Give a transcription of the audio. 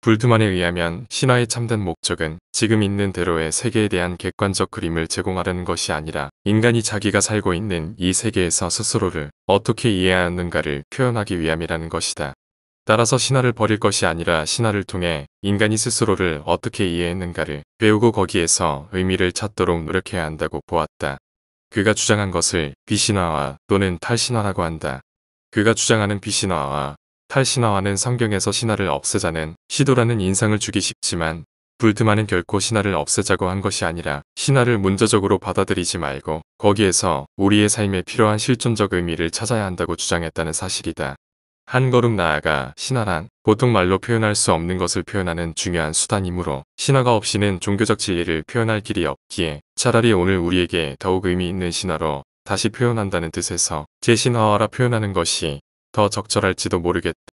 불트만에 의하면 신화의 참된 목적은 지금 있는 대로의 세계에 대한 객관적 그림을 제공하는 려 것이 아니라 인간이 자기가 살고 있는 이 세계에서 스스로를 어떻게 이해하는가를 표현하기 위함이라는 것이다. 따라서 신화를 버릴 것이 아니라 신화를 통해 인간이 스스로를 어떻게 이해했는가를 배우고 거기에서 의미를 찾도록 노력해야 한다고 보았다. 그가 주장한 것을 비신화와 또는 탈신화라고 한다. 그가 주장하는 비신화와 탈신화와는 성경에서 신화를 없애자는 시도라는 인상을 주기 쉽지만 불트만은 결코 신화를 없애자고 한 것이 아니라 신화를 문제적으로 받아들이지 말고 거기에서 우리의 삶에 필요한 실존적 의미를 찾아야 한다고 주장했다는 사실이다. 한 걸음 나아가 신화란 보통 말로 표현할 수 없는 것을 표현하는 중요한 수단이므로 신화가 없이는 종교적 진리를 표현할 길이 없기에 차라리 오늘 우리에게 더욱 의미 있는 신화로 다시 표현한다는 뜻에서 제신화와라 표현하는 것이 더 적절할지도 모르겠다.